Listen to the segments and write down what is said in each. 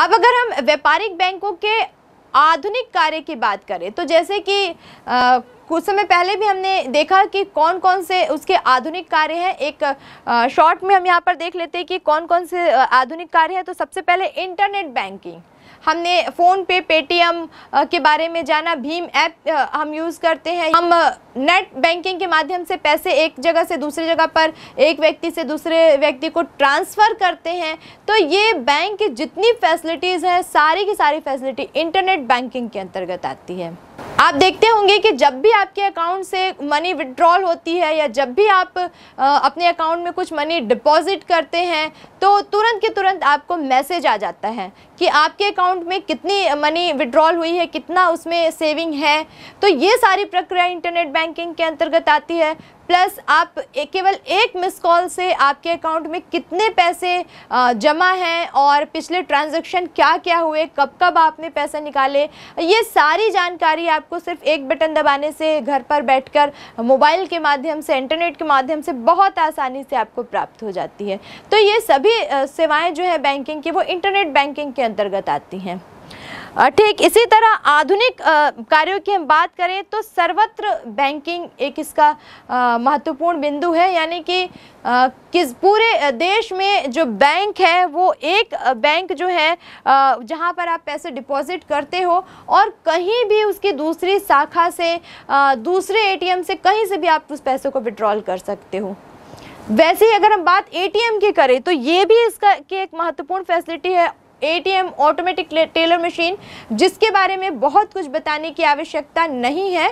अब अगर हम व्यापारिक बैंकों के आधुनिक कार्य की बात करें तो जैसे कि कुछ समय पहले भी हमने देखा कि कौन कौन से उसके आधुनिक कार्य हैं एक शॉर्ट में हम यहाँ पर देख लेते हैं कि कौन कौन से आधुनिक कार्य हैं तो सबसे पहले इंटरनेट बैंकिंग हमने फ़ोन पे पेटीएम के बारे में जाना भीम ऐप हम यूज़ करते हैं हम नेट बैंकिंग के माध्यम से पैसे एक जगह से दूसरी जगह पर एक व्यक्ति से दूसरे व्यक्ति को ट्रांसफ़र करते हैं तो ये बैंक की जितनी फैसिलिटीज़ हैं सारी की सारी फैसिलिटी इंटरनेट बैंकिंग के अंतर्गत आती है आप देखते होंगे कि जब भी आपके अकाउंट से मनी विड्रॉल होती है या जब भी आप अपने अकाउंट में कुछ मनी डिपॉजिट करते हैं तो तुरंत के तुरंत आपको मैसेज आ जाता है कि आपके अकाउंट में कितनी मनी विड्रॉल हुई है कितना उसमें सेविंग है तो ये सारी प्रक्रिया इंटरनेट बैंकिंग के अंतर्गत आती है प्लस आप केवल एक मिस कॉल से आपके अकाउंट में कितने पैसे जमा हैं और पिछले ट्रांजैक्शन क्या क्या हुए कब कब आपने पैसे निकाले ये सारी जानकारी आपको सिर्फ एक बटन दबाने से घर पर बैठकर मोबाइल के माध्यम से इंटरनेट के माध्यम से बहुत आसानी से आपको प्राप्त हो जाती है तो ये सभी सेवाएँ जो है बैंकिंग की वो इंटरनेट बैंकिंग के अंतर्गत आती हैं ठीक इसी तरह आधुनिक कार्यों की हम बात करें तो सर्वत्र बैंकिंग एक इसका महत्वपूर्ण बिंदु है यानी कि किस पूरे देश में जो बैंक है वो एक बैंक जो है जहाँ पर आप पैसे डिपॉजिट करते हो और कहीं भी उसकी दूसरी शाखा से दूसरे एटीएम से कहीं से भी आप उस पैसे को विड्रॉल कर सकते हो वैसे ही अगर हम बात एटीएम की करें तो ये भी इसका की एक महत्वपूर्ण फैसिलिटी है एटीएम ऑटोमेटिक टेलर मशीन जिसके बारे में बहुत कुछ बताने की आवश्यकता नहीं है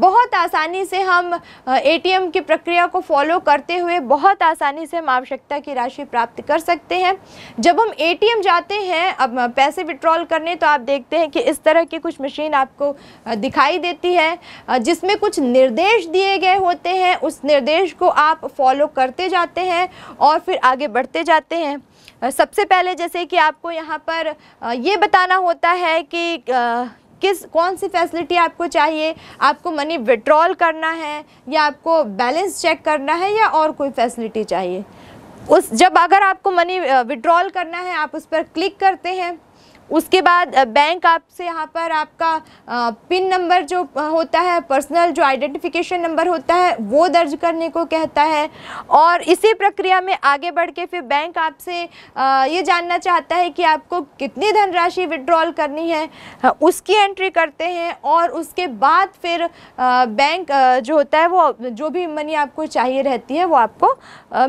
बहुत आसानी से हम एटीएम की प्रक्रिया को फॉलो करते हुए बहुत आसानी से हम आवश्यकता की राशि प्राप्त कर सकते हैं जब हम एटीएम जाते हैं अब पैसे विड्रॉल करने तो आप देखते हैं कि इस तरह की कुछ मशीन आपको दिखाई देती है जिसमें कुछ निर्देश दिए गए होते हैं उस निर्देश को आप फॉलो करते जाते हैं और फिर आगे बढ़ते जाते हैं सबसे पहले जैसे कि आपको यहाँ पर ये बताना होता है कि किस कौन सी फैसिलिटी आपको चाहिए आपको मनी विड्रॉल करना है या आपको बैलेंस चेक करना है या और कोई फैसिलिटी चाहिए उस जब अगर आपको मनी विड्रॉल करना है आप उस पर क्लिक करते हैं उसके बाद बैंक आपसे यहाँ पर आपका पिन नंबर जो होता है पर्सनल जो आइडेंटिफिकेशन नंबर होता है वो दर्ज करने को कहता है और इसी प्रक्रिया में आगे बढ़ के फिर बैंक आपसे ये जानना चाहता है कि आपको कितनी धनराशि विड्रॉल करनी है उसकी एंट्री करते हैं और उसके बाद फिर बैंक जो होता है वो जो भी मनी आपको चाहिए रहती है वो आपको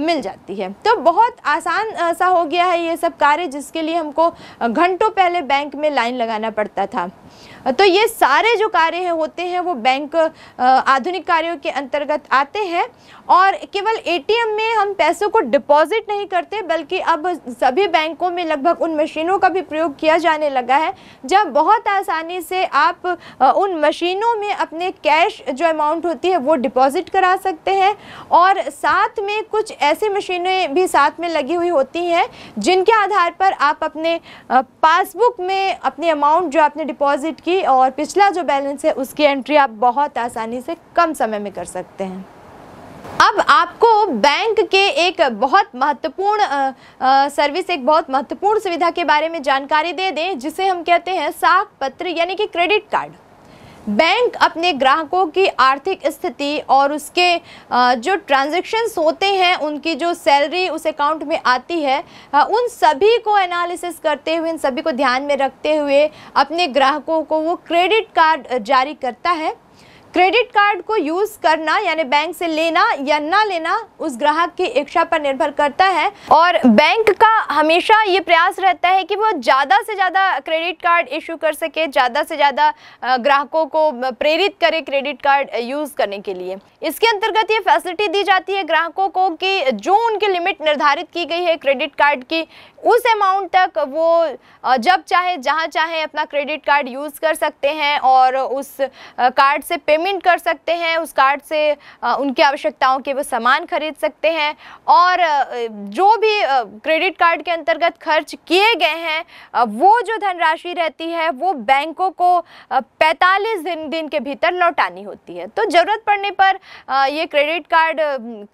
मिल जाती है तो बहुत आसान सा हो गया है ये सब कार्य जिसके लिए हमको घंटों पहले पहले बैंक में लाइन लगाना पड़ता था तो ये सारे जो कार्य हैं होते हैं वो बैंक आधुनिक कार्यों के अंतर्गत आते हैं और केवल एटीएम में हम पैसों को डिपॉजिट नहीं करते बल्कि अब सभी बैंकों में लगभग उन मशीनों का भी प्रयोग किया जाने लगा है जब बहुत आसानी से आप उन मशीनों में अपने कैश जो अमाउंट होती है वो डिपॉजिट करा सकते हैं और साथ में कुछ ऐसी मशीनें भी साथ में लगी हुई होती हैं जिनके आधार पर आप अपने पासबुक में अपने अमाउंट जो आपने डिपॉजिट डिपॉजिट की और पिछला जो बैलेंस है उसकी एंट्री आप बहुत आसानी से कम समय में कर सकते हैं अब आपको बैंक के एक बहुत महत्वपूर्ण सर्विस एक बहुत महत्वपूर्ण सुविधा के बारे में जानकारी दे दें जिसे हम कहते हैं साख पत्र यानी कि क्रेडिट कार्ड बैंक अपने ग्राहकों की आर्थिक स्थिति और उसके जो ट्रांजेक्शन्स होते हैं उनकी जो सैलरी उस अकाउंट में आती है उन सभी को एनालिसिस करते हुए इन सभी को ध्यान में रखते हुए अपने ग्राहकों को वो क्रेडिट कार्ड जारी करता है क्रेडिट कार्ड को यूज़ करना यानी बैंक से लेना या ना लेना उस ग्राहक की इच्छा पर निर्भर करता है और बैंक का हमेशा ये प्रयास रहता है कि वो ज़्यादा से ज़्यादा क्रेडिट कार्ड इशू कर सके ज़्यादा से ज़्यादा ग्राहकों को प्रेरित करे क्रेडिट कार्ड यूज़ करने के लिए इसके अंतर्गत ये फैसिलिटी दी जाती है ग्राहकों को कि जो उनकी लिमिट निर्धारित की गई है क्रेडिट कार्ड की उस अमाउंट तक वो जब चाहे जहाँ चाहे अपना क्रेडिट कार्ड यूज़ कर सकते हैं और उस कार्ड से पेमेंट पेमेंट कर सकते हैं उस कार्ड से उनकी आवश्यकताओं के वो सामान खरीद सकते हैं और जो भी क्रेडिट कार्ड के अंतर्गत खर्च किए गए हैं वो जो धनराशि रहती है वो बैंकों को पैंतालीस दिन दिन के भीतर लौटानी होती है तो ज़रूरत पड़ने पर ये क्रेडिट कार्ड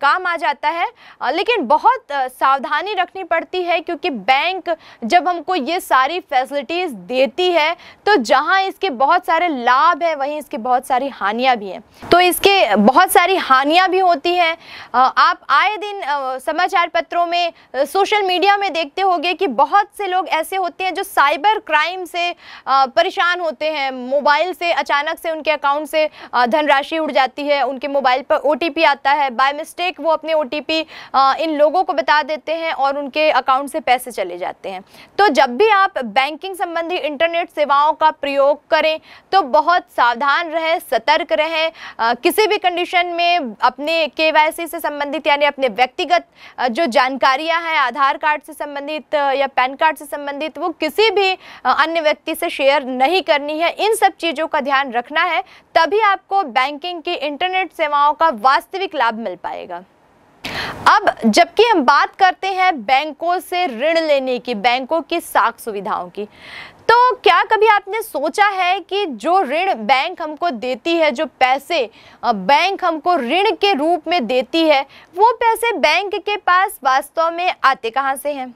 काम आ जाता है लेकिन बहुत सावधानी रखनी पड़ती है क्योंकि बैंक जब हमको ये सारी फैसिलिटीज़ देती है तो जहाँ इसके बहुत सारे लाभ है वहीं इसकी बहुत सारी हानि हानियाँ भी हैं तो इसके बहुत सारी हानियाँ भी होती हैं आप आए दिन समाचार पत्रों में सोशल मीडिया में देखते होंगे कि बहुत से लोग ऐसे होते हैं जो साइबर क्राइम से परेशान होते हैं मोबाइल से अचानक से उनके अकाउंट से धनराशि उड़ जाती है उनके मोबाइल पर ओ आता है बाय मिस्टेक वो अपने ओ इन लोगों को बता देते हैं और उनके अकाउंट से पैसे चले जाते हैं तो जब भी आप बैंकिंग संबंधी इंटरनेट सेवाओं का प्रयोग करें तो बहुत सावधान रहें सतर्क सतर्क रहें किसी भी कंडीशन में अपने के से संबंधित यानी अपने व्यक्तिगत जो जानकारियाँ हैं आधार कार्ड से संबंधित या पैन कार्ड से संबंधित वो किसी भी अन्य व्यक्ति से शेयर नहीं करनी है इन सब चीज़ों का ध्यान रखना है तभी आपको बैंकिंग की इंटरनेट सेवाओं का वास्तविक लाभ मिल पाएगा अब जबकि हम बात करते हैं बैंकों से ऋण लेने की बैंकों की साख सुविधाओं की तो क्या कभी आपने सोचा है कि जो ऋण बैंक हमको देती है जो पैसे बैंक हमको ऋण के रूप में देती है वो पैसे बैंक के पास वास्तव में आते कहाँ से हैं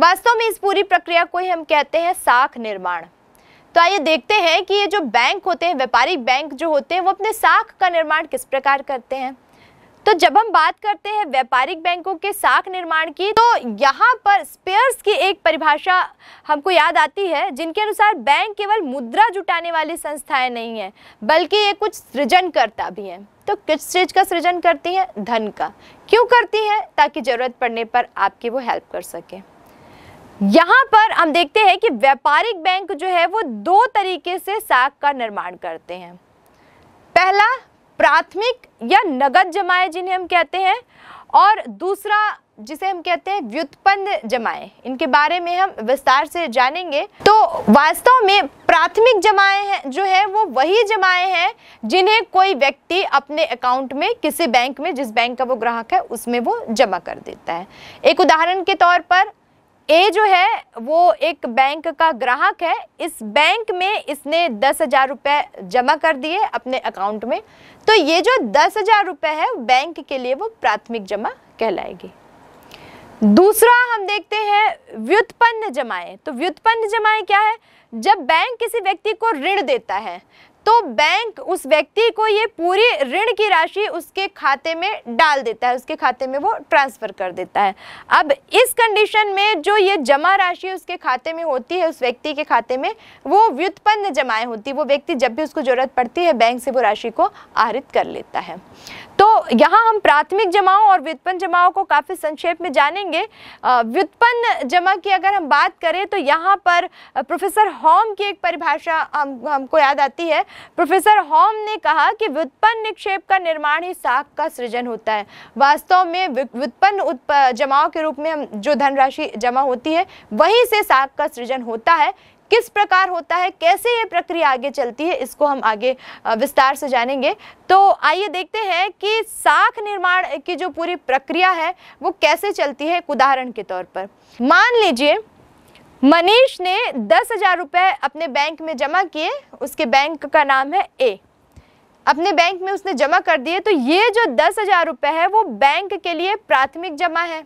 वास्तव में इस पूरी प्रक्रिया को ही हम कहते हैं साख निर्माण तो आइए देखते हैं कि ये जो बैंक होते हैं व्यापारिक बैंक जो होते हैं वो अपने साख का निर्माण किस प्रकार करते हैं तो जब हम बात करते हैं व्यापारिक बैंकों के साख निर्माण की तो यहाँ पर स्पेयर्स की एक परिभाषा हमको याद आती है जिनके अनुसार बैंक केवल मुद्रा जुटाने वाली संस्थाएं नहीं हैं बल्कि ये कुछ सृजनकर्ता भी हैं तो किस चीज़ का सृजन करती हैं धन का क्यों करती हैं ताकि ज़रूरत पड़ने पर आपकी वो हेल्प कर सके यहाँ पर हम देखते हैं कि व्यापारिक बैंक जो है वो दो तरीके से साख का निर्माण करते हैं पहला प्राथमिक या नगद जमाए जिन्हें हम कहते हैं और दूसरा जिसे हम कहते हैं व्युत्पन्न जमाएँ इनके बारे में हम विस्तार से जानेंगे तो वास्तव में प्राथमिक जमाए हैं जो है वो वही जमाए हैं जिन्हें कोई व्यक्ति अपने अकाउंट में किसी बैंक में जिस बैंक का वो ग्राहक है उसमें वो जमा कर देता है एक उदाहरण के तौर पर ए जो है वो एक बैंक का ग्राहक है इस बैंक में इसने दस हज़ार रुपये जमा कर दिए अपने अकाउंट में तो ये जो दस हज़ार रुपये है बैंक के लिए वो प्राथमिक जमा कहलाएगी दूसरा हम देखते हैं व्युत्पन्न जमाएं तो व्युत्पन्न जमाएं क्या है जब बैंक किसी व्यक्ति को ऋण देता है तो बैंक उस व्यक्ति को ये पूरी ऋण की राशि उसके खाते में डाल देता है उसके खाते में वो ट्रांसफ़र कर देता है अब इस कंडीशन में जो ये जमा राशि उसके खाते में होती है उस व्यक्ति के खाते में वो व्युत्पन्न जमाएँ होती है वो व्यक्ति जब भी उसको ज़रूरत पड़ती है बैंक से वो राशि को आहरित कर लेता है तो यहाँ हम प्राथमिक जमाओं और व्युत्पन्न जमाओं को काफ़ी संक्षेप में जानेंगे व्युत्पन्न जमा की अगर हम बात करें तो यहाँ पर प्रोफेसर होम की एक परिभाषा हम हमको याद आती है प्रोफेसर होम ने कहा कि व्युत्पन्न निक्षेप का निर्माण ही साख का सृजन होता है वास्तव में व्युत्पन्न जमाओं के रूप में हम जो धनराशि जमा होती है वहीं से साख का सृजन होता है किस प्रकार होता है कैसे ये प्रक्रिया आगे चलती है इसको हम आगे विस्तार से जानेंगे तो आइए देखते हैं कि साख निर्माण की जो पूरी प्रक्रिया है वो कैसे चलती है एक उदाहरण के तौर पर मान लीजिए मनीष ने दस हज़ार रुपये अपने बैंक में जमा किए उसके बैंक का नाम है ए अपने बैंक में उसने जमा कर दिए तो ये जो दस हज़ार रुपये है वो बैंक के लिए प्राथमिक जमा है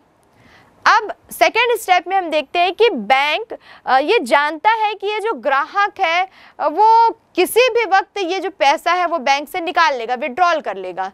अब सेकेंड स्टेप में हम देखते हैं कि बैंक ये जानता है कि ये जो ग्राहक है वो किसी भी वक्त ये जो पैसा है वो बैंक से निकाल लेगा विड्रॉल कर लेगा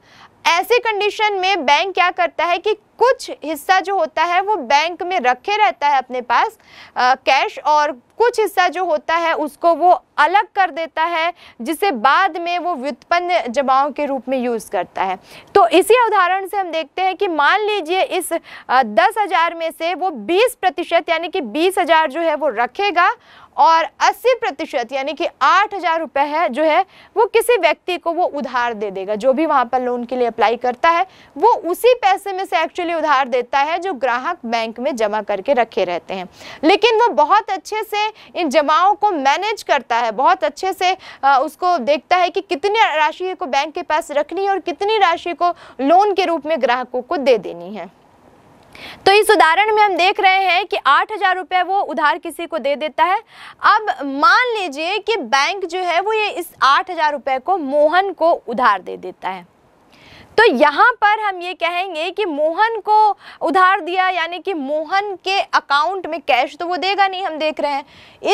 ऐसे कंडीशन में बैंक क्या करता है कि कुछ हिस्सा जो होता है वो बैंक में रखे रहता है अपने पास आ, कैश और कुछ हिस्सा जो होता है उसको वो अलग कर देता है जिसे बाद में वो व्युत्पन्न जमाओं के रूप में यूज़ करता है तो इसी उदाहरण से हम देखते हैं कि मान लीजिए इस दस हज़ार में से वो बीस प्रतिशत यानी कि बीस हज़ार जो है वो रखेगा और 80 प्रतिशत यानी कि आठ हज़ार रुपये है जो है वो किसी व्यक्ति को वो उधार दे देगा जो भी वहाँ पर लोन के लिए अप्लाई करता है वो उसी पैसे में से एक्चुअली उधार देता है जो ग्राहक बैंक में जमा करके रखे रहते हैं लेकिन वो बहुत अच्छे से इन जमाओं को मैनेज करता है बहुत अच्छे से उसको देखता है कि कितनी राशि को बैंक के पास रखनी है और कितनी राशि को लोन के रूप में ग्राहकों को दे देनी है तो इस उदाहरण में हम देख रहे हैं कि आठ हज़ार रुपये वो उधार किसी को दे देता है अब मान लीजिए कि बैंक जो है वो ये इस आठ हज़ार रुपये को मोहन को उधार दे देता है तो यहाँ पर हम ये कहेंगे कि मोहन को उधार दिया यानी कि मोहन के अकाउंट में कैश तो वो देगा नहीं हम देख रहे हैं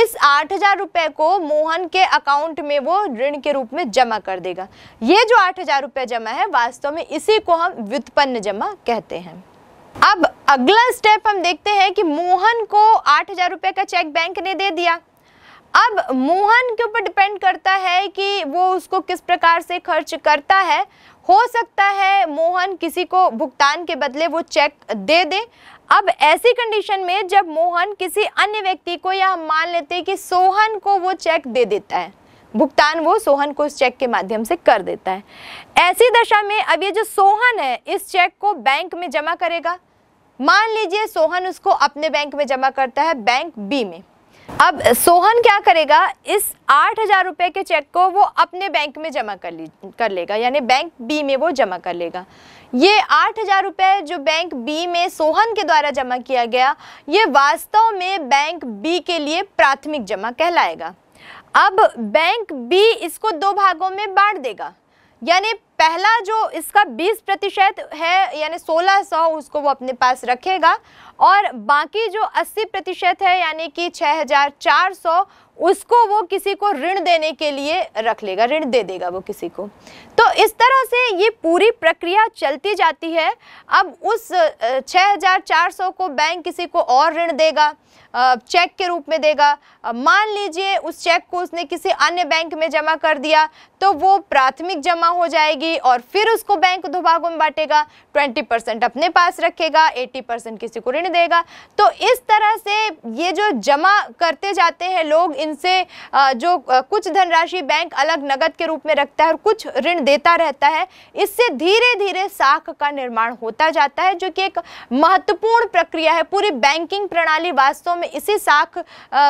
इस आठ हज़ार रुपये को मोहन के अकाउंट में वो ऋण के रूप में जमा कर देगा ये जो आठ हज़ार रुपये जमा है वास्तव में इसी को हम व्युत्पन्न जमा कहते हैं अब अगला स्टेप हम देखते हैं कि मोहन को आठ हजार रुपये का चेक बैंक ने दे दिया अब मोहन के ऊपर डिपेंड करता है कि वो उसको किस प्रकार से खर्च करता है हो सकता है मोहन किसी को भुगतान के बदले वो चेक दे दे अब ऐसी कंडीशन में जब मोहन किसी अन्य व्यक्ति को या हम मान लेते हैं कि सोहन को वो चेक दे देता है भुगतान वो सोहन को इस चेक के माध्यम से कर देता है ऐसी दशा में अब ये जो सोहन है इस चेक को बैंक में जमा करेगा मान लीजिए सोहन उसको अपने बैंक में जमा करता है बैंक बी में अब सोहन क्या करेगा इस आठ हज़ार रुपये के चेक को वो अपने बैंक में जमा कर ली कर लेगा यानी बैंक बी में वो जमा कर लेगा ये आठ हज़ार रुपये जो बैंक बी में सोहन के द्वारा जमा किया गया ये वास्तव में बैंक बी के लिए प्राथमिक जमा कहलाएगा अब बैंक बी इसको दो भागों में बांट देगा यानी पहला जो इसका 20 प्रतिशत है यानी 1600 उसको वो अपने पास रखेगा और बाकी जो 80 प्रतिशत है यानी कि 6400 उसको वो किसी को ऋण देने के लिए रख लेगा ऋण दे देगा वो किसी को तो इस तरह से ये पूरी प्रक्रिया चलती जाती है अब उस 6400 को बैंक किसी को और ऋण देगा चेक के रूप में देगा मान लीजिए उस चेक को उसने किसी अन्य बैंक में जमा कर दिया तो वो प्राथमिक जमा हो जाएगी और फिर उसको बैंक दो भागों में बांटेगा 20 परसेंट अपने पास रखेगा 80 परसेंट किसी को ऋण देगा तो इस तरह से ये जो जमा करते जाते हैं लोग इनसे जो कुछ धनराशि बैंक अलग नगद के रूप में रखता है और कुछ ऋण देता रहता है इससे धीरे धीरे साख का निर्माण होता जाता है जो कि एक महत्वपूर्ण प्रक्रिया है पूरी बैंकिंग प्रणाली वास्तव में में इसी साख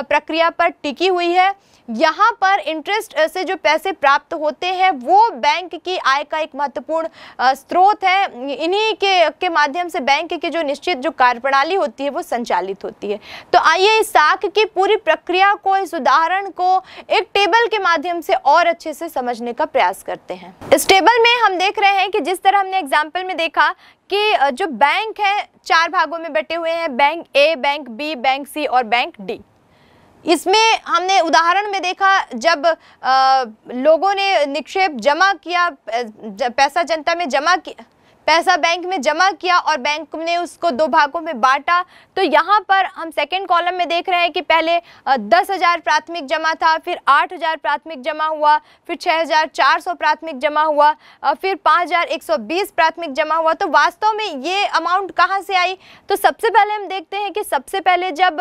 प्रक्रिया पर टिकी हुई है यहाँ पर इंटरेस्ट से जो पैसे प्राप्त होते हैं वो बैंक की आय का एक महत्वपूर्ण स्रोत है इन्हीं के के माध्यम से बैंक की जो निश्चित जो कार्यप्रणाली होती है वो संचालित होती है तो आइए इस साख की पूरी प्रक्रिया को इस उदाहरण को एक टेबल के माध्यम से और अच्छे से समझने का प्रयास करते हैं इस टेबल में हम देख रहे हैं कि जिस तरह हमने एग्जाम्पल में देखा कि जो बैंक है चार भागों में बटे हुए हैं bank A bank B bank C और बैंक डी इसमें हमने उदाहरण में देखा जब आ, लोगों ने निक्षेप जमा किया पैसा जनता में जमा किया पैसा बैंक में जमा किया और बैंक ने उसको दो भागों में बांटा तो यहाँ पर हम सेकेंड कॉलम में देख रहे हैं कि पहले दस हज़ार प्राथमिक जमा था फिर आठ हज़ार प्राथमिक जमा हुआ फिर छः हज़ार चार सौ प्राथमिक जमा हुआ फिर पाँच हज़ार एक सौ बीस प्राथमिक जमा हुआ तो वास्तव में ये अमाउंट कहाँ से आई तो सबसे पहले हम देखते हैं कि सबसे पहले जब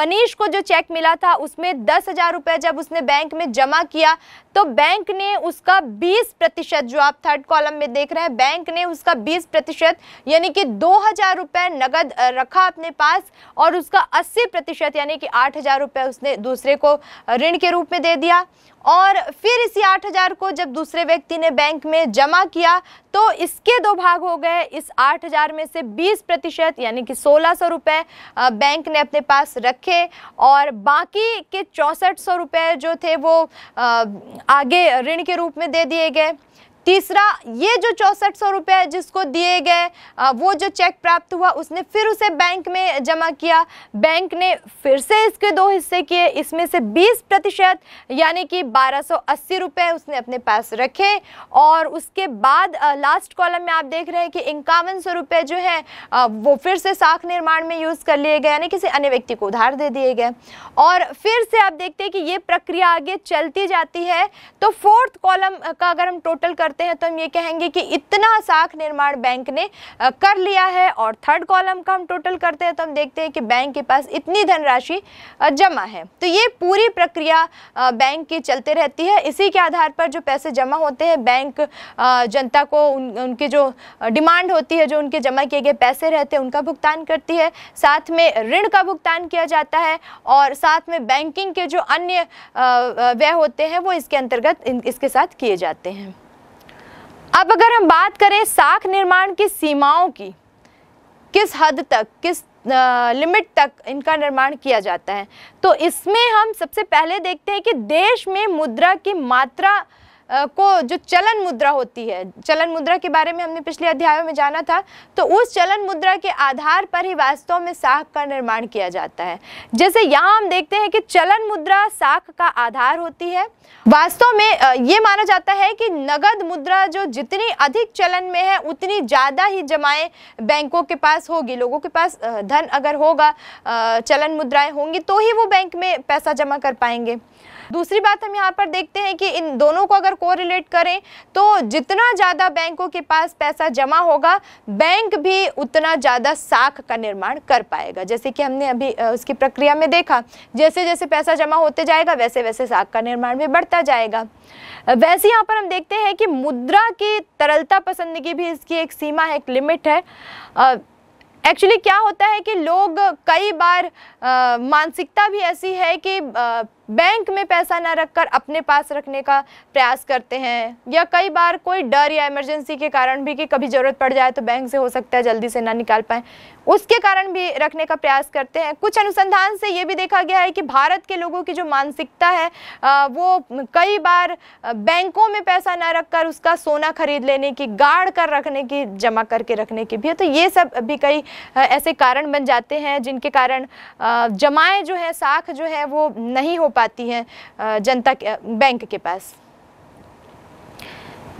मनीष को जो चेक मिला था उसमें दस हज़ार रुपये जब उसने बैंक में जमा किया तो बैंक ने उसका बीस प्रतिशत जो आप थर्ड कॉलम में देख रहे हैं बैंक ने आपने उसका 20 प्रतिशत यानी कि दो हज़ार रुपये नगद रखा अपने पास और उसका 80 प्रतिशत यानी कि आठ हज़ार रुपये उसने दूसरे को ऋण के रूप में दे दिया और फिर इसी आठ हज़ार को जब दूसरे व्यक्ति ने बैंक में जमा किया तो इसके दो भाग हो गए इस आठ हज़ार में से बीस प्रतिशत यानी कि सोलह सौ रुपये बैंक ने अपने पास रखे और बाकी के चौंसठ सौ रुपये जो थे वो आगे ऋण के रूप में दे दिए गए तीसरा ये जो चौंसठ सौ रुपये जिसको दिए गए वो जो चेक प्राप्त हुआ उसने फिर उसे बैंक में जमा किया बैंक ने फिर से इसके दो हिस्से किए इसमें से 20 प्रतिशत यानी कि बारह सौ अस्सी रुपये उसने अपने पास रखे और उसके बाद लास्ट कॉलम में आप देख रहे हैं कि इक्यावन सौ रुपये जो है वो फिर से साख निर्माण में यूज़ कर लिए गए यानी किसी अन्य व्यक्ति को उधार दे दिए गए और फिर से आप देखते हैं कि ये प्रक्रिया आगे चलती जाती है तो फोर्थ कॉलम का अगर हम टोटल कर करते हैं तो हम ये कहेंगे कि इतना साख निर्माण बैंक ने कर लिया है और थर्ड कॉलम का हम टोटल करते हैं तो हम देखते हैं कि बैंक के पास इतनी धनराशि जमा है तो ये पूरी प्रक्रिया बैंक की चलते रहती है इसी के आधार पर जो पैसे जमा होते हैं बैंक जनता को उन, उनकी जो डिमांड होती है जो उनके जमा किए गए पैसे रहते हैं उनका भुगतान करती है साथ में ऋण का भुगतान किया जाता है और साथ में बैंकिंग के जो अन्य व्यय होते हैं वो इसके अंतर्गत इसके साथ किए जाते हैं अब अगर हम बात करें साख निर्माण की सीमाओं की किस हद तक किस लिमिट तक इनका निर्माण किया जाता है तो इसमें हम सबसे पहले देखते हैं कि देश में मुद्रा की मात्रा को जो चलन मुद्रा होती है चलन मुद्रा के बारे में हमने पिछले अध्यायों में जाना था तो उस चलन मुद्रा के आधार पर ही वास्तव में साख का निर्माण किया जाता है जैसे यहाँ हम देखते हैं कि चलन मुद्रा साख का आधार होती है वास्तव में ये माना जाता है कि नगद मुद्रा जो जितनी अधिक चलन में है उतनी ज़्यादा ही जमाएँ बैंकों के पास होगी लोगों के पास धन अगर होगा चलन मुद्राएं होंगी तो ही वो बैंक में पैसा जमा कर पाएंगे दूसरी बात हम यहाँ पर देखते हैं कि इन दोनों को अगर कोरिलेट करें तो जितना ज़्यादा बैंकों के पास पैसा जमा होगा बैंक भी उतना ज़्यादा साख का निर्माण कर पाएगा जैसे कि हमने अभी उसकी प्रक्रिया में देखा जैसे जैसे पैसा जमा होते जाएगा वैसे वैसे साख का निर्माण भी बढ़ता जाएगा वैसे यहाँ पर हम देखते हैं कि मुद्रा की तरलता पसंद की भी इसकी एक सीमा है एक लिमिट है एक्चुअली क्या होता है कि लोग कई बार मानसिकता भी ऐसी है कि आ, बैंक में पैसा ना रखकर अपने पास रखने का प्रयास करते हैं या कई बार कोई डर या इमरजेंसी के कारण भी कि कभी ज़रूरत पड़ जाए तो बैंक से हो सकता है जल्दी से ना निकाल पाएँ उसके कारण भी रखने का प्रयास करते हैं कुछ अनुसंधान से ये भी देखा गया है कि भारत के लोगों की जो मानसिकता है वो कई बार बैंकों में पैसा ना रखकर उसका सोना खरीद लेने की गाड़ कर रखने की जमा करके रखने की भी है तो ये सब भी कई ऐसे कारण बन जाते हैं जिनके कारण जमाएँ जो है साख जो है वो नहीं हो पाती हैं जनता बैंक के पास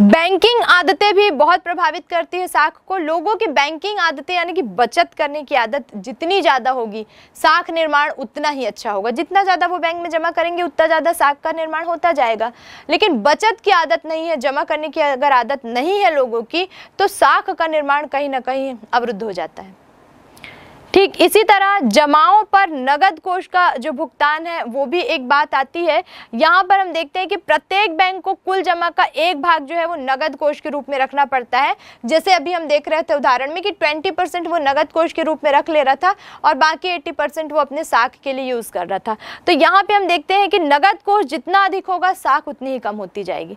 बैंकिंग आदतें भी बहुत प्रभावित करती है साख को लोगों की बैंकिंग आदतें यानी कि बचत करने की आदत जितनी ज़्यादा होगी साख निर्माण उतना ही अच्छा होगा जितना ज़्यादा वो बैंक में जमा करेंगे उतना ज़्यादा साख का निर्माण होता जाएगा लेकिन बचत की आदत नहीं है जमा करने की अगर आदत नहीं है लोगों की तो साख का निर्माण कहीं ना कहीं अवरुद्ध हो जाता है ठीक इसी तरह जमाओं पर नगद कोष का जो भुगतान है वो भी एक बात आती है यहाँ पर हम देखते हैं कि प्रत्येक बैंक को कुल जमा का एक भाग जो है वो नगद कोष के रूप में रखना पड़ता है जैसे अभी हम देख रहे थे उदाहरण में कि 20 परसेंट वो नगद कोष के रूप में रख ले रहा था और बाकी 80 परसेंट वो अपने साख के लिए यूज़ कर रहा था तो यहाँ पर हम देखते हैं कि नगद कोष जितना अधिक होगा साख उतनी ही कम होती जाएगी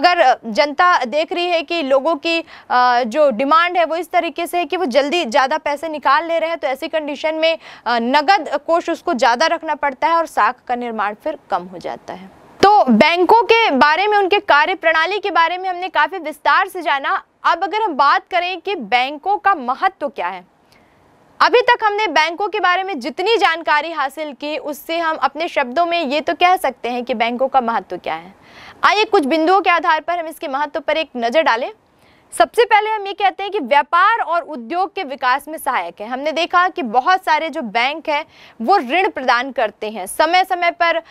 अगर जनता देख रही है कि लोगों की जो डिमांड है वो इस तरीके से है कि वो जल्दी ज़्यादा पैसे निकाल ले रहे हैं तो ऐसी कंडीशन में नगद कोष उसको ज़्यादा रखना पड़ता है और साख का निर्माण फिर कम हो जाता है तो बैंकों के बारे में उनके कार्य प्रणाली के बारे में हमने काफ़ी विस्तार से जाना अब अगर हम बात करें कि बैंकों का महत्व तो क्या है अभी तक हमने बैंकों के बारे में जितनी जानकारी हासिल की उससे हम अपने शब्दों में ये तो कह सकते हैं कि बैंकों का महत्व तो क्या है आइए कुछ बिंदुओं के आधार पर हम इसके महत्व तो पर एक नज़र डालें सबसे पहले हम ये कहते हैं कि व्यापार और उद्योग के विकास में सहायक है हमने देखा कि बहुत सारे जो बैंक हैं वो ऋण प्रदान करते हैं समय समय पर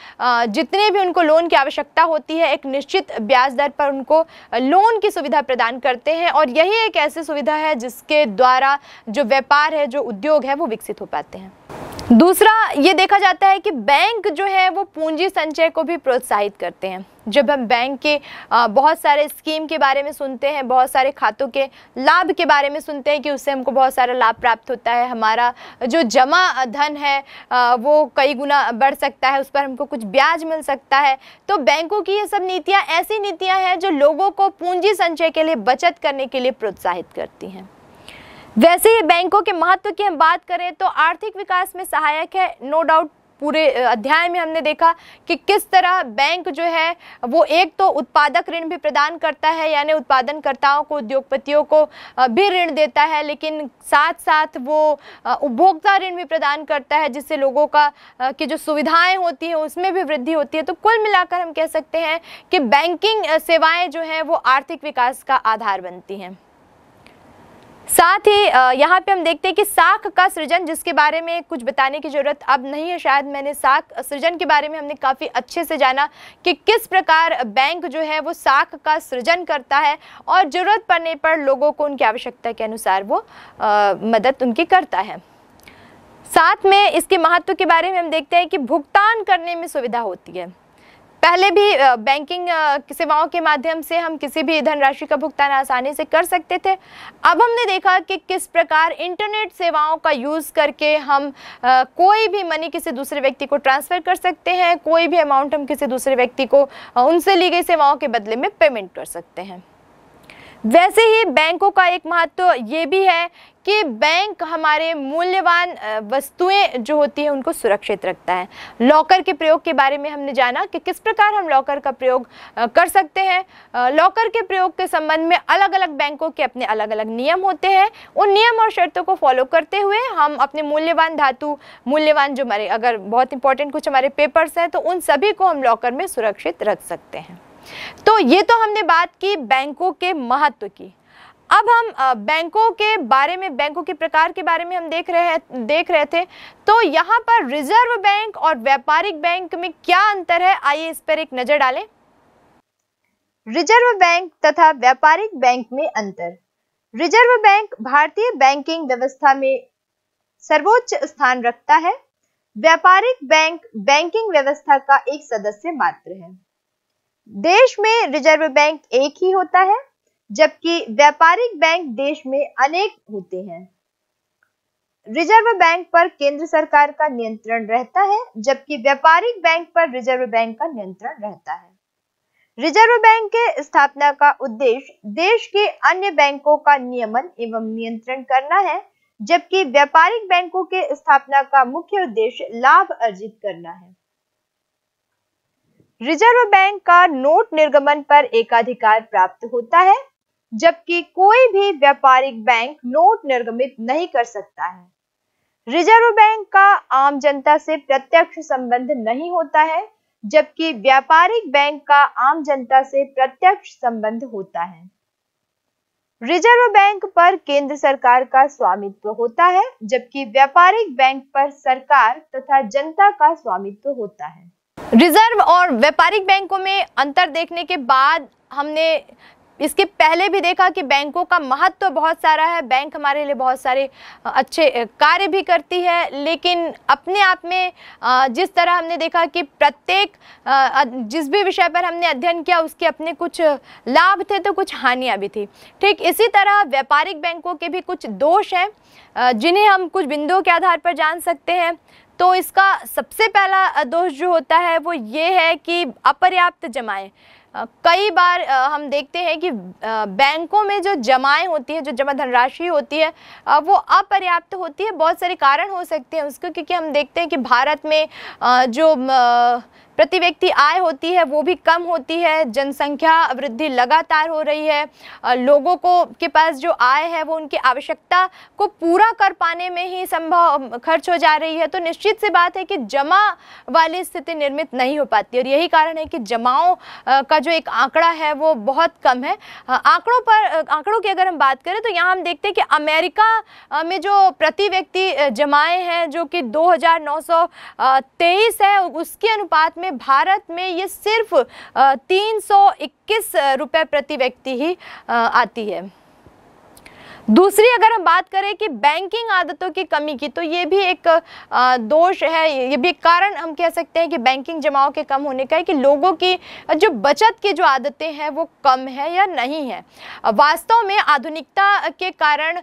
जितने भी उनको लोन की आवश्यकता होती है एक निश्चित ब्याज दर पर उनको लोन की सुविधा प्रदान करते हैं और यही एक ऐसी सुविधा है जिसके द्वारा जो व्यापार है जो उद्योग है वो विकसित हो पाते हैं दूसरा ये देखा जाता है कि बैंक जो है वो पूंजी संचय को भी प्रोत्साहित करते हैं जब हम बैंक के बहुत सारे स्कीम के बारे में सुनते हैं बहुत सारे खातों के लाभ के बारे में सुनते हैं कि उससे हमको बहुत सारा लाभ प्राप्त होता है हमारा जो जमा धन है वो कई गुना बढ़ सकता है उस पर हमको कुछ ब्याज मिल सकता है तो बैंकों की ये सब नीतियाँ ऐसी नीतियाँ हैं जो लोगों को पूंजी संचय के लिए बचत करने के लिए प्रोत्साहित करती हैं वैसे ही बैंकों के महत्व की हम बात करें तो आर्थिक विकास में सहायक है नो डाउट पूरे अध्याय में हमने देखा कि किस तरह बैंक जो है वो एक तो उत्पादक ऋण भी प्रदान करता है यानी उत्पादनकर्ताओं को उद्योगपतियों को भी ऋण देता है लेकिन साथ साथ वो उपभोक्ता ऋण भी प्रदान करता है जिससे लोगों का की जो सुविधाएं होती हैं उसमें भी वृद्धि होती है तो कुल मिलाकर हम कह सकते हैं कि बैंकिंग सेवाएँ जो हैं वो आर्थिक विकास का आधार बनती हैं साथ ही यहाँ पे हम देखते हैं कि साख का सृजन जिसके बारे में कुछ बताने की ज़रूरत अब नहीं है शायद मैंने साख सृजन के बारे में हमने काफ़ी अच्छे से जाना कि किस प्रकार बैंक जो है वो साख का सृजन करता है और ज़रूरत पड़ने पर लोगों को उनकी आवश्यकता के अनुसार वो आ, मदद उनकी करता है साथ में इसके महत्व के बारे में हम देखते हैं कि भुगतान करने में सुविधा होती है पहले भी बैंकिंग सेवाओं के माध्यम से हम किसी भी धनराशि का भुगतान आसानी से कर सकते थे अब हमने देखा कि किस प्रकार इंटरनेट सेवाओं का यूज़ करके हम कोई भी मनी किसी दूसरे व्यक्ति को ट्रांसफ़र कर सकते हैं कोई भी अमाउंट हम किसी दूसरे व्यक्ति को उनसे ली गई सेवाओं के बदले में पेमेंट कर सकते हैं वैसे ही बैंकों का एक महत्व ये भी है कि बैंक हमारे मूल्यवान वस्तुएं जो होती हैं उनको सुरक्षित रखता है लॉकर के प्रयोग के बारे में हमने जाना कि किस प्रकार हम लॉकर का प्रयोग कर सकते हैं लॉकर के प्रयोग के संबंध में अलग अलग बैंकों के अपने अलग अलग नियम होते हैं उन नियम और शर्तों को फॉलो करते हुए हम अपने मूल्यवान धातु मूल्यवान जो हमारे अगर बहुत इंपॉर्टेंट कुछ हमारे पेपर्स हैं तो उन सभी को हम लॉकर में सुरक्षित रख सकते हैं तो ये तो हमने बात की बैंकों के महत्व की अब हम बैंकों के बारे में बैंकों के प्रकार के बारे में हम देख रहे देख रहे थे तो यहाँ पर रिजर्व बैंक और व्यापारिक बैंक में क्या अंतर है आइए इस पर एक नज़र डालें रिजर्व बैंक तथा व्यापारिक बैंक में अंतर रिजर्व बैंक भारतीय बैंकिंग व्यवस्था में सर्वोच्च स्थान रखता है व्यापारिक बैंक बैंकिंग व्यवस्था का एक सदस्य मात्र है देश में रिजर्व बैंक एक ही होता है जबकि व्यापारिक बैंक देश में अनेक होते हैं रिजर्व बैंक पर केंद्र सरकार का नियंत्रण रहता है जबकि व्यापारिक बैंक पर रिजर्व बैंक का नियंत्रण रहता है रिजर्व बैंक के स्थापना का उद्देश्य देश के अन्य बैंकों का नियमन एवं नियंत्रण करना है जबकि व्यापारिक बैंकों के स्थापना का मुख्य उद्देश्य लाभ अर्जित करना है रिजर्व बैंक का नोट निर्गमन पर एकाधिकार प्राप्त होता है जबकि कोई भी व्यापारिक बैंक नोट निर्गमित नहीं कर सकता है रिजर्व बैंक का आम जनता से प्रत्यक्ष संबंध नहीं होता है जबकि व्यापारिक बैंक का आम जनता से प्रत्यक्ष संबंध होता है रिजर्व बैंक पर केंद्र सरकार का स्वामित्व होता है जबकि व्यापारिक बैंक पर सरकार तथा जनता का स्वामित्व होता है रिजर्व और व्यापारिक बैंकों में अंतर देखने के बाद हमने इसके पहले भी देखा कि बैंकों का महत्व तो बहुत सारा है बैंक हमारे लिए बहुत सारे अच्छे कार्य भी करती है लेकिन अपने आप में जिस तरह हमने देखा कि प्रत्येक जिस भी विषय पर हमने अध्ययन किया उसके अपने कुछ लाभ थे तो कुछ हानियाँ भी थी ठीक इसी तरह व्यापारिक बैंकों के भी कुछ दोष हैं जिन्हें हम कुछ बिंदुओं के आधार पर जान सकते हैं तो इसका सबसे पहला दोष जो होता है वो ये है कि अपर्याप्त जमाएँ कई बार हम देखते हैं कि बैंकों में जो जमाएँ होती हैं जो जमा धनराशि होती है वो अपर्याप्त होती है बहुत सारे कारण हो सकते हैं उसको क्योंकि हम देखते हैं कि भारत में जो प्रति व्यक्ति आय होती है वो भी कम होती है जनसंख्या वृद्धि लगातार हो रही है लोगों को के पास जो आय है वो उनकी आवश्यकता को पूरा कर पाने में ही संभव खर्च हो जा रही है तो निश्चित से बात है कि जमा वाली स्थिति निर्मित नहीं हो पाती और यही कारण है कि जमाओं का जो एक आंकड़ा है वो बहुत कम है आंकड़ों पर आंकड़ों की अगर हम बात करें तो यहाँ हम देखते हैं कि अमेरिका में जो प्रति व्यक्ति जमाएँ हैं जो कि दो है उसके अनुपात में अपने भारत में ये सिर्फ तीन सौ इक्कीस रुपये प्रति व्यक्ति ही आती है दूसरी अगर हम बात करें कि बैंकिंग आदतों की कमी की तो ये भी एक दोष है ये भी एक कारण हम कह सकते हैं कि बैंकिंग जमाओं के कम होने का है कि लोगों की जो बचत की जो आदतें हैं वो कम है या नहीं है वास्तव में आधुनिकता के कारण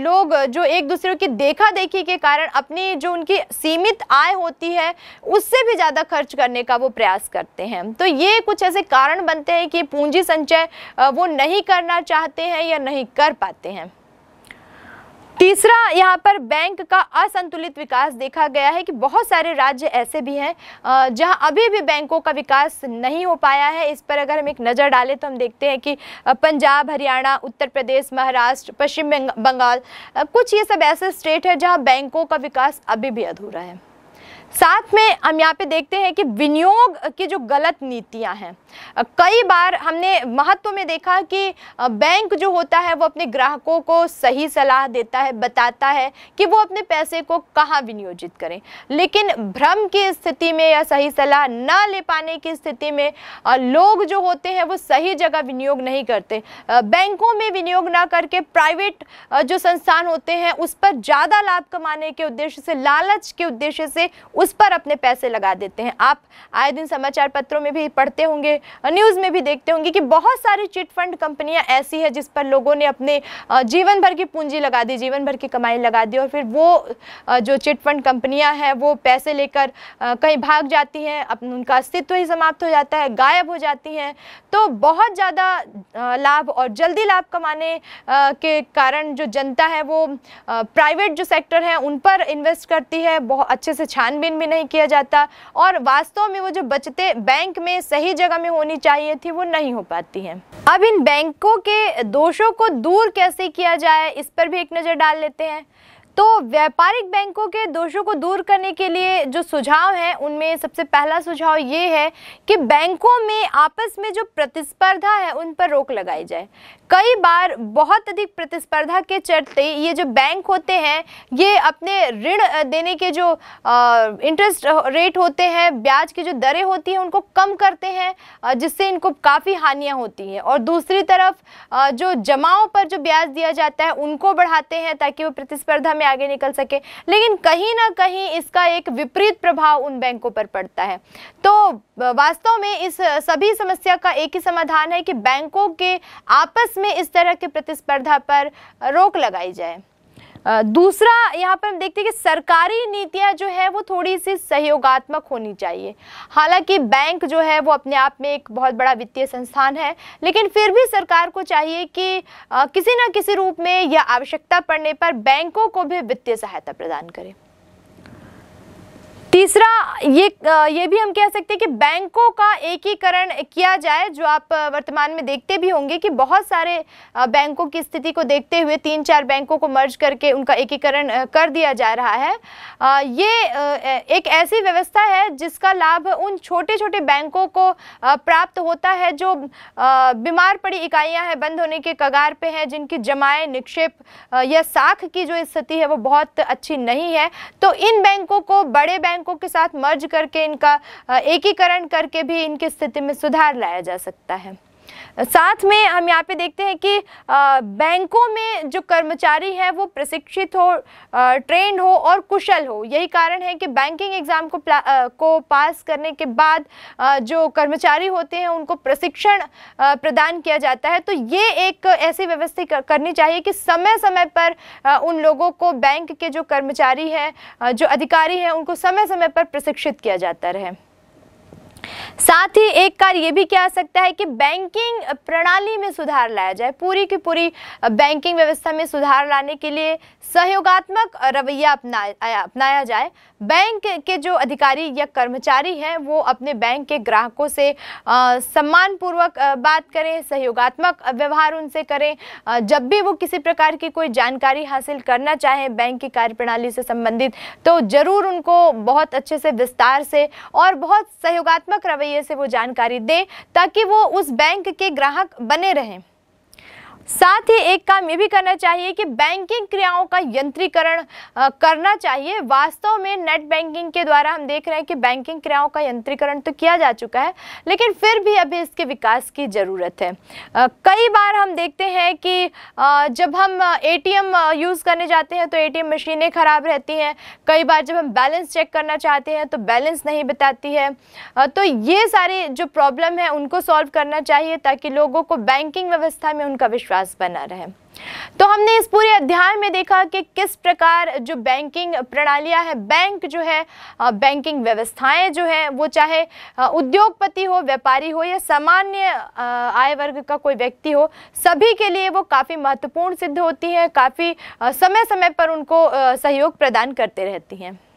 लोग जो एक दूसरे की देखा देखी के कारण अपनी जो उनकी सीमित आय होती है उससे भी ज़्यादा खर्च करने का वो प्रयास करते हैं तो ये कुछ ऐसे कारण बनते हैं कि पूंजी संचय वो नहीं करना चाहते हैं या नहीं कर पाते हैं तीसरा यहाँ पर बैंक का असंतुलित विकास देखा गया है कि बहुत सारे राज्य ऐसे भी हैं जहाँ अभी भी बैंकों का विकास नहीं हो पाया है इस पर अगर हम एक नज़र डालें तो हम देखते हैं कि पंजाब हरियाणा उत्तर प्रदेश महाराष्ट्र पश्चिम बंगाल कुछ ये सब ऐसे स्टेट है जहाँ बैंकों का विकास अभी भी अधूरा है साथ में हम यहाँ पे देखते हैं कि विनियोग की जो गलत नीतियाँ हैं कई बार हमने महत्व में देखा कि बैंक जो होता है वो अपने ग्राहकों को सही सलाह देता है बताता है कि वो अपने पैसे को कहाँ विनियोजित करें लेकिन भ्रम की स्थिति में या सही सलाह ना ले पाने की स्थिति में लोग जो होते हैं वो सही जगह विनियोग नहीं करते बैंकों में विनियोग ना करके प्राइवेट जो संस्थान होते हैं उस पर ज़्यादा लाभ कमाने के उद्देश्य से लालच के उद्देश्य से उस पर अपने पैसे लगा देते हैं आप आए दिन समाचार पत्रों में भी पढ़ते होंगे न्यूज़ में भी देखते होंगे कि बहुत सारी चिट फंड कंपनियाँ ऐसी है जिस पर लोगों ने अपने जीवन भर की पूंजी लगा दी जीवन भर की कमाई लगा दी और फिर वो जो चिटफंड कंपनियां कंपनियाँ हैं वो पैसे लेकर कहीं भाग जाती हैं अपन उनका अस्तित्व ही समाप्त हो जाता है गायब हो जाती हैं तो बहुत ज़्यादा लाभ और जल्दी लाभ कमाने के कारण जो जनता है वो प्राइवेट जो सेक्टर है उन पर इन्वेस्ट करती है बहुत अच्छे से छानबीन मेंटेन भी नहीं किया जाता और वास्तव में वो जो बचते बैंक में सही जगह में होनी चाहिए थी वो नहीं हो पाती हैं अब इन बैंकों के दोषों को दूर कैसे किया जाए इस पर भी एक नज़र डाल लेते हैं तो व्यापारिक बैंकों के दोषों को दूर करने के लिए जो सुझाव हैं उनमें सबसे पहला सुझाव ये है कि बैंकों में आपस में जो प्रतिस्पर्धा है उन पर रोक लगाई जाए कई बार बहुत अधिक प्रतिस्पर्धा के चलते ये जो बैंक होते हैं ये अपने ऋण देने के जो इंटरेस्ट रेट होते हैं ब्याज की जो दरें होती हैं उनको कम करते हैं जिससे इनको काफ़ी हानियाँ होती हैं और दूसरी तरफ जो जमाओं पर जो ब्याज दिया जाता है उनको बढ़ाते हैं ताकि वो प्रतिस्पर्धा में आगे निकल सके लेकिन कहीं ना कहीं इसका एक विपरीत प्रभाव उन बैंकों पर पड़ता है तो वास्तव में इस सभी समस्या का एक ही समाधान है कि बैंकों के आपस में इस तरह की प्रतिस्पर्धा पर रोक लगाई जाए दूसरा यहाँ पर हम देखते हैं कि सरकारी नीतियाँ जो है वो थोड़ी सी सहयोगात्मक होनी चाहिए हालांकि बैंक जो है वो अपने आप में एक बहुत बड़ा वित्तीय संस्थान है लेकिन फिर भी सरकार को चाहिए कि किसी न किसी रूप में या आवश्यकता पड़ने पर बैंकों को भी वित्तीय सहायता प्रदान करें तीसरा ये ये भी हम कह सकते हैं कि बैंकों का एकीकरण किया जाए जो आप वर्तमान में देखते भी होंगे कि बहुत सारे बैंकों की स्थिति को देखते हुए तीन चार बैंकों को मर्ज करके उनका एकीकरण कर दिया जा रहा है ये एक ऐसी व्यवस्था है जिसका लाभ उन छोटे छोटे बैंकों को प्राप्त होता है जो बीमार पड़ी इकाइयाँ हैं बंद होने के कगार पर हैं जिनकी जमाएँ निक्षेप या साख की जो स्थिति है वो बहुत अच्छी नहीं है तो इन बैंकों को बड़े बैंक बैंकों के साथ मर्ज करके इनका एकीकरण करके भी इनकी स्थिति में सुधार लाया जा सकता है साथ में हम यहाँ पे देखते हैं कि बैंकों में जो कर्मचारी हैं वो प्रशिक्षित हो ट्रेंड हो और कुशल हो यही कारण है कि बैंकिंग एग्ज़ाम को को पास करने के बाद जो कर्मचारी होते हैं उनको प्रशिक्षण प्रदान किया जाता है तो ये एक ऐसी व्यवस्था करनी चाहिए कि समय समय पर उन लोगों को बैंक के जो कर्मचारी हैं जो अधिकारी हैं उनको समय समय पर प्रशिक्षित किया जाता रहे साथ ही एक कार्य ये भी किया सकता है कि बैंकिंग प्रणाली में सुधार लाया जाए पूरी की पूरी बैंकिंग व्यवस्था में सुधार लाने के लिए सहयोगात्मक रवैया अपना अपनाया जाए बैंक के जो अधिकारी या कर्मचारी हैं वो अपने बैंक के ग्राहकों से सम्मानपूर्वक बात करें सहयोगात्मक व्यवहार उनसे करें आ, जब भी वो किसी प्रकार की कोई जानकारी हासिल करना चाहें बैंक की कार्यप्रणाली से संबंधित तो ज़रूर उनको बहुत अच्छे से विस्तार से और बहुत सहयोगात्मक रवैये से वो जानकारी दे ताकि वो उस बैंक के ग्राहक बने रहें साथ ही एक काम ये भी करना चाहिए कि बैंकिंग क्रियाओं का यंत्रीकरण करना चाहिए वास्तव में नेट बैंकिंग के द्वारा हम देख रहे हैं कि बैंकिंग क्रियाओं का यंत्रीकरण तो किया जा चुका है लेकिन फिर भी अभी इसके विकास की ज़रूरत है आ, कई बार हम देखते हैं कि आ, जब हम एटीएम यूज़ करने जाते हैं तो ए मशीनें ख़राब रहती हैं कई बार जब हम बैलेंस चेक करना चाहते हैं तो बैलेंस नहीं बताती है आ, तो ये सारे जो प्रॉब्लम है उनको सॉल्व करना चाहिए ताकि लोगों को बैंकिंग व्यवस्था में उनका विश्वास विश्वास बना रहे तो हमने इस पूरे अध्याय में देखा कि किस प्रकार जो बैंकिंग प्रणालियां हैं बैंक जो है बैंकिंग व्यवस्थाएं जो है वो चाहे उद्योगपति हो व्यापारी हो या सामान्य आय वर्ग का कोई व्यक्ति हो सभी के लिए वो काफ़ी महत्वपूर्ण सिद्ध होती हैं काफ़ी समय समय पर उनको सहयोग प्रदान करते रहती हैं